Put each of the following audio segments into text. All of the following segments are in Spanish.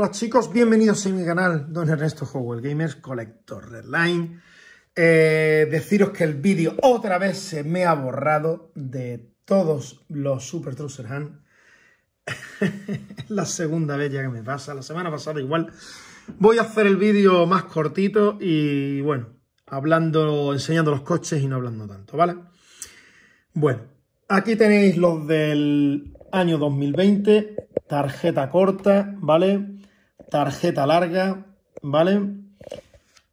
Hola chicos, bienvenidos a mi canal Don Ernesto Howell Gamers Collector Redline. Eh, deciros que el vídeo otra vez se me ha borrado de todos los Super Trouser Hand. la segunda vez ya que me pasa, la semana pasada igual. Voy a hacer el vídeo más cortito y bueno, hablando, enseñando los coches y no hablando tanto, ¿vale? Bueno, aquí tenéis los del año 2020, tarjeta corta, ¿vale? tarjeta larga, ¿vale?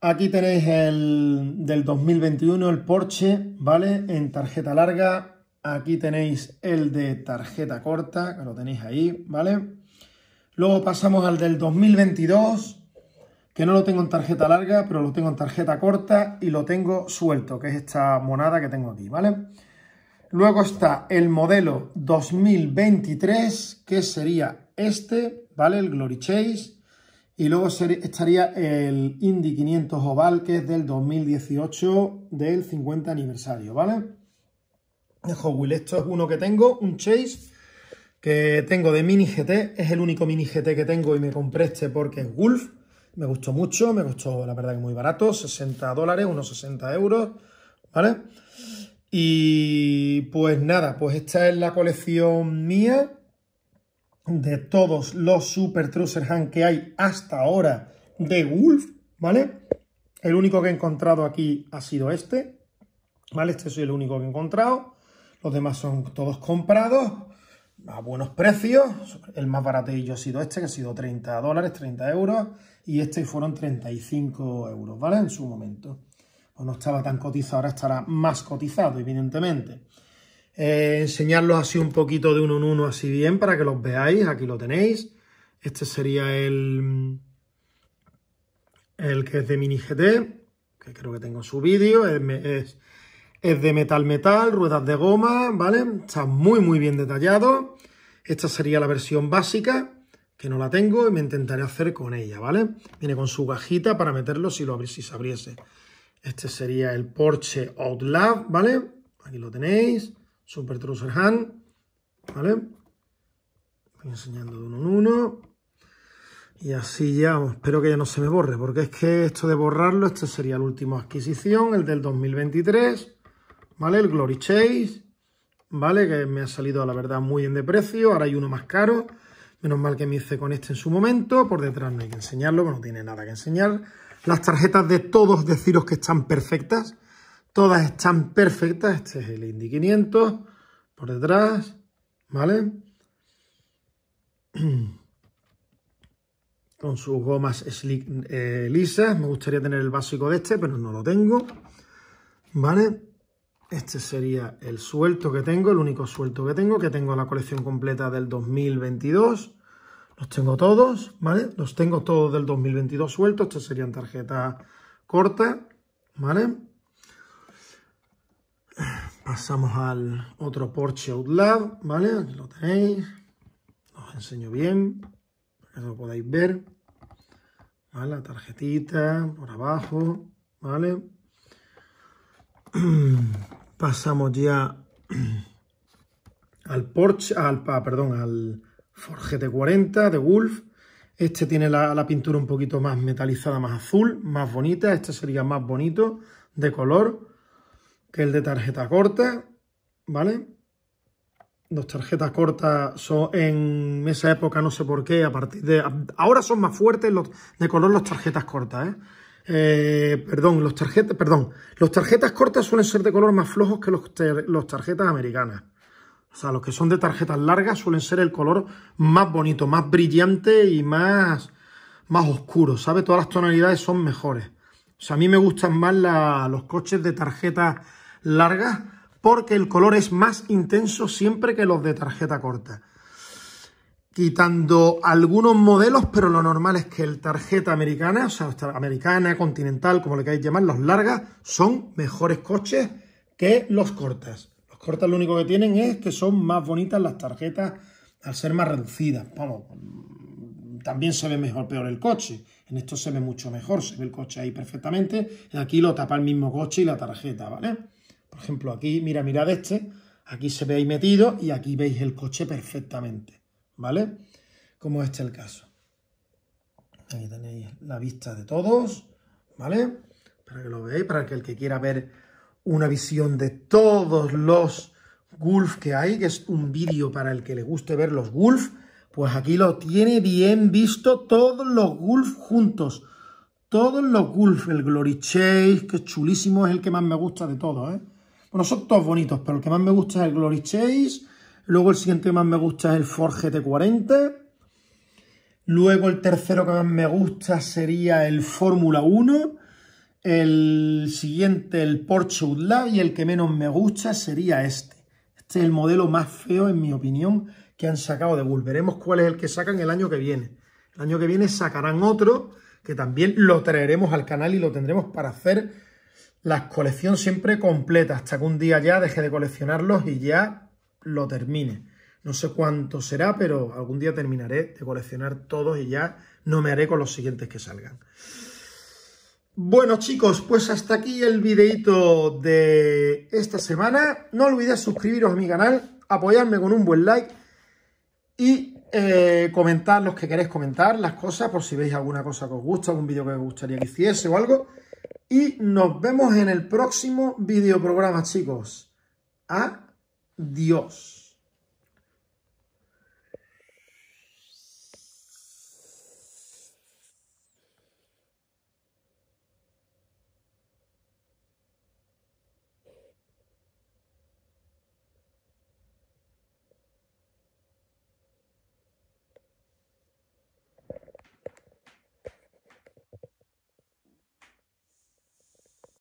Aquí tenéis el del 2021, el Porsche, ¿vale? En tarjeta larga. Aquí tenéis el de tarjeta corta, que lo tenéis ahí, ¿vale? Luego pasamos al del 2022, que no lo tengo en tarjeta larga, pero lo tengo en tarjeta corta y lo tengo suelto, que es esta monada que tengo aquí, ¿vale? Luego está el modelo 2023, que sería este, ¿vale? El Glory Chase. Y luego estaría el Indy 500 Oval, que es del 2018, del 50 aniversario, ¿vale? De Hot Wheels. Esto es uno que tengo, un Chase, que tengo de Mini GT. Es el único Mini GT que tengo y me compré este porque es Wolf. Me gustó mucho, me gustó la verdad, que muy barato, 60 dólares, unos 60 euros, ¿vale? Y pues nada, pues esta es la colección mía de todos los Super Trouser Hand que hay hasta ahora de Wolf, ¿vale? El único que he encontrado aquí ha sido este, ¿vale? Este soy el único que he encontrado. Los demás son todos comprados a buenos precios. El más baratillo ha sido este, que ha sido 30 dólares, 30 euros. Y este fueron 35 euros, ¿vale? En su momento. Pues no estaba tan cotizado, ahora estará más cotizado, evidentemente enseñarlo eh, enseñarlos así un poquito de uno en uno, así bien, para que los veáis. Aquí lo tenéis. Este sería el, el que es de Mini GT, que creo que tengo en su vídeo. Es, de metal metal, ruedas de goma, ¿vale? Está muy, muy bien detallado. Esta sería la versión básica, que no la tengo y me intentaré hacer con ella, ¿vale? Viene con su gajita para meterlo si, lo, si se abriese. Este sería el Porsche Outlaw ¿vale? Aquí lo tenéis. Super Trouser Hand, ¿vale? Voy enseñando de uno en uno. Y así ya, espero que ya no se me borre, porque es que esto de borrarlo, este sería la última adquisición, el del 2023, ¿vale? El Glory Chase, ¿vale? Que me ha salido, la verdad, muy bien de precio, ahora hay uno más caro. Menos mal que me hice con este en su momento, por detrás no hay que enseñarlo, no tiene nada que enseñar. Las tarjetas de todos deciros que están perfectas, Todas están perfectas. Este es el Indy 500 por detrás, ¿vale? Con sus gomas eh, lisas. Me gustaría tener el básico de este, pero no lo tengo, ¿vale? Este sería el suelto que tengo, el único suelto que tengo, que tengo la colección completa del 2022. Los tengo todos, ¿vale? Los tengo todos del 2022 sueltos. Estas serían tarjetas cortas, ¿vale? Pasamos al otro Porsche Outlab, ¿vale? Aquí lo tenéis. Os enseño bien, para que lo podáis ver. La tarjetita por abajo, ¿vale? Pasamos ya al Porsche, al, perdón, al Ford 40 de Wolf. Este tiene la, la, pintura un poquito más metalizada, más azul, más bonita. Este sería más bonito de color que el de tarjeta corta, ¿vale? Los tarjetas cortas son en esa época, no sé por qué, a partir de... Ahora son más fuertes los, de color las tarjetas cortas, ¿eh? eh perdón, los tarjetas, perdón, los tarjetas cortas suelen ser de color más flojos que los, tarjetas americanas. O sea, los que son de tarjetas largas suelen ser el color más bonito, más brillante y más, más oscuro, ¿sabes? Todas las tonalidades son mejores. O sea, a mí me gustan más los coches de tarjetas largas porque el color es más intenso siempre que los de tarjeta corta. Quitando algunos modelos, pero lo normal es que el tarjeta americana, o sea, americana, continental, como le queráis llamar, los largas, son mejores coches que los cortas. Los cortas lo único que tienen es que son más bonitas las tarjetas al ser más reducidas. Vamos, también se ve mejor, peor el coche. En esto se ve mucho mejor, se ve el coche ahí perfectamente. Aquí lo tapa el mismo coche y la tarjeta, ¿vale? Por ejemplo, aquí, mira, mirad este, aquí se veis metido y aquí veis el coche perfectamente, ¿vale? Como este el caso. Ahí tenéis la vista de todos, ¿vale? Para que lo veáis, para que el que quiera ver una visión de todos los Gulf que hay, que es un vídeo para el que le guste ver los Gulf, pues aquí lo tiene bien visto todos los Gulf juntos. Todos los Gulf, el Glory Chase, que chulísimo, es el que más me gusta de todos, ¿eh? Bueno, son todos bonitos, pero el que más me gusta es el Glory Chase. Luego el siguiente que más me gusta es el Forge T40. Luego el tercero que más me gusta sería el Fórmula 1. El siguiente, el Porsche Outlaw. Y el que menos me gusta sería este. Este es el modelo más feo, en mi opinión, que han sacado de Bull. Veremos cuál es el que sacan el año que viene. El año que viene sacarán otro que también lo traeremos al canal y lo tendremos para hacer la colección siempre completa, hasta que un día ya deje de coleccionarlos y ya lo termine. No sé cuánto será, pero algún día terminaré de coleccionar todos y ya no me haré con los siguientes que salgan. Bueno chicos, pues hasta aquí el videito de esta semana. No olvidéis suscribiros a mi canal, apoyarme con un buen like y eh, comentar los que queréis comentar, las cosas, por si veis alguna cosa que os gusta, algún vídeo que os gustaría que hiciese o algo. Y nos vemos en el próximo videoprograma, chicos. Adiós.